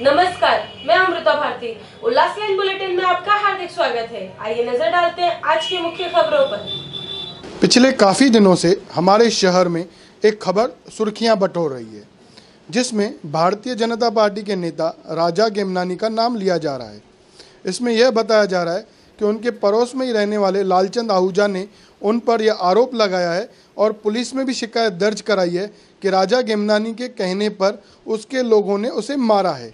नमस्कार मैं Amrita Bharti Ullas line bulletin में आपका हार्दिक स्वागत है आइए नजर डालते हैं आज की मुख्य खबरों पर पिछले काफी दिनों से हमारे शहर में एक खबर सुर्खियां बटोर रही है जिसमें भारतीय जनता पार्टी के नेता राजा गेमनानी का नाम लिया जा रहा है इसमें यह बताया जा रहा है कि उनके पड़ोस में ही रहने वाले लालचंद आहूजा ने उन पर यह आरोप लगाया है और पुलिस में भी शिकायत दर्ज कराई है कि राजा गेमनानी के कहने पर उसके लोगों ने उसे मारा है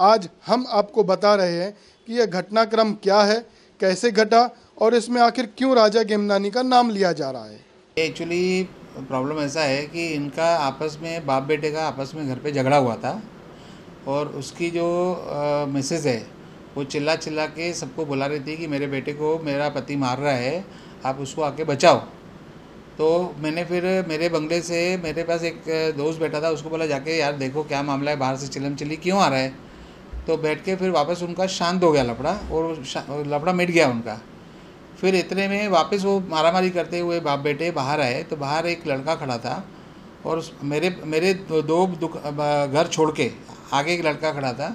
आज हम आपको बता रहे हैं कि यह घटनाक्रम क्या है कैसे घटा और इसमें आखिर क्यों राजा गेमनानी का नाम लिया जा रहा है एक्चुअली प्रॉब्लम ऐसा है कि इनका आपस में बाप बेटे का आपस में घर पे झगड़ा हुआ था और उसकी जो मैसेज है वो चिल्ला चिल्ला के सबको बुला रही थी कि मेरे बेटे को मेरा पति मार रहा है आप उसको आके बचाओ तो मैंने फिर मेरे बंगले से मेरे पास एक दोस्त बैठा था उसको बोला जाके यार देखो क्या मामला है बाहर से चिलम चिली क्यों आ रहा है तो बैठ के फिर वापस उनका शांत हो गया लपड़ा और लपड़ा मिट गया उनका फिर इतने में वापस वो मारामारी करते हुए बाप बेटे बाहर आए तो बाहर एक लड़का खड़ा था और मेरे मेरे दो घर छोड़ के आगे एक लड़का खड़ा था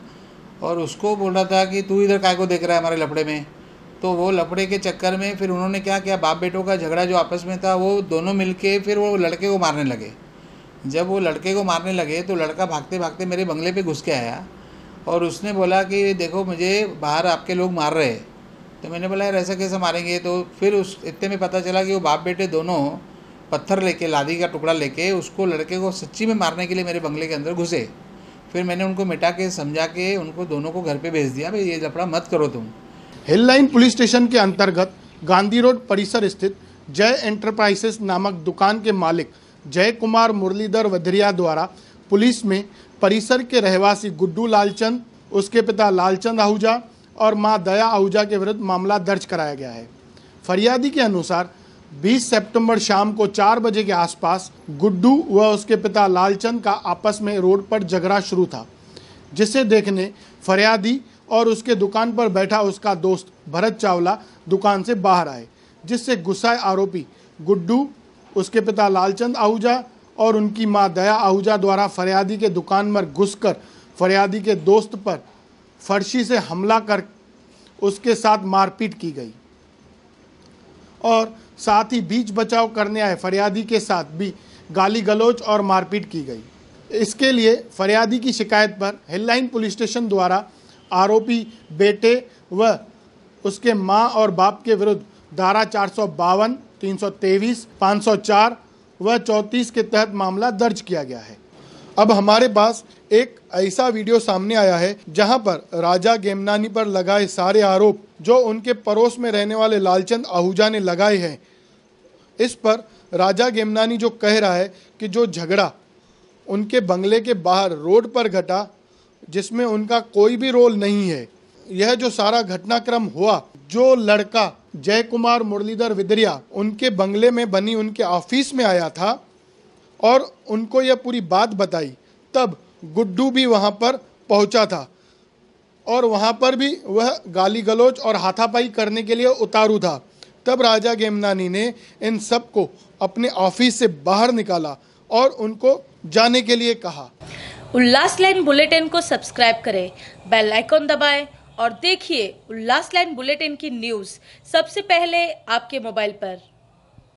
और उसको बोल रहा था कि तू इधर काय को देख रहा है हमारे लपड़े में तो वो लपड़े के चक्कर में फिर उन्होंने क्या किया बाप बेटों का झगड़ा जो आपस में था वो दोनों मिल फिर वो लड़के को मारने लगे जब वो लड़के को मारने लगे तो लड़का भागते भागते मेरे बंगले पे घुस के आया और उसने बोला कि देखो मुझे बाहर आपके लोग मार रहे हैं तो मैंने बोला यार ऐसा कैसे मारेंगे तो फिर उस इतने में पता चला कि वो बाप बेटे दोनों पत्थर लेके लादी का टुकड़ा लेके उसको लड़के को सच्ची में मारने के लिए मेरे बंगले के अंदर घुसे फिर मैंने उनको मिटा के समझा के उनको दोनों को घर पर भेज दिया भाई ये लफड़ा मत करो तुम हिल लाइन पुलिस स्टेशन के अंतर्गत गांधी रोड परिसर स्थित जय एंटरप्राइसेस नामक दुकान के मालिक जय कुमार मुरलीधर वधरिया द्वारा पुलिस में परिसर के रहवासी गुड्डू लालचंद उसके पिता लालचंद आहूजा और मां दया आहूजा के विरुद्ध मामला दर्ज कराया गया है फरियादी के अनुसार 20 सितंबर शाम को चार बजे के आसपास गुड्डू व उसके पिता लालचंद का आपस में रोड पर झगड़ा शुरू था जिसे देखने फरियादी और उसके दुकान पर बैठा उसका दोस्त भरत चावला दुकान से बाहर आए जिससे गुस्साए आरोपी गुड्डू उसके पिता लालचंद आहूजा और उनकी मां दया आहूजा द्वारा फरियादी के दुकान पर घुसकर फरियादी के दोस्त पर फर्शी से हमला कर उसके साथ मारपीट की गई और साथ ही बीच बचाव करने आए फरियादी के साथ भी गाली गलोच और मारपीट की गई इसके लिए फरियादी की शिकायत पर हेडलाइन पुलिस स्टेशन द्वारा आरोपी बेटे व उसके माँ और बाप के विरुद्ध धारा चार सौ बावन तीन सौ तेईस पाँच सौ चार वह चौंतीस के तहत मामला दर्ज किया गया है अब हमारे पास एक ऐसा वीडियो सामने आया है जहां पर राजा गेमनानी पर लगाए सारे आरोप जो उनके पड़ोस में रहने वाले लालचंद आहूजा ने लगाए हैं इस पर राजा गेमनानी जो कह रहा है कि जो झगड़ा उनके बंगले के बाहर रोड पर घटा जिसमें उनका कोई भी रोल नहीं है यह जो सारा घटनाक्रम हुआ जो लड़का जय कुमार मुरलीधर विदरिया उनके बंगले में बनी उनके ऑफिस में आया था और उनको यह पूरी बात बताई तब गुड्डू भी वहाँ पर पहुँचा था और वहाँ पर भी वह गाली गलोच और हाथापाई करने के लिए उतारू था तब राजा गेमनानी ने इन सबको अपने ऑफिस से बाहर निकाला और उनको जाने के लिए कहा उल्लास लाइन बुलेटिन को सब्सक्राइब करें बेल आइकॉन दबाएं और देखिए उल्लास लाइन बुलेटिन की न्यूज सबसे पहले आपके मोबाइल पर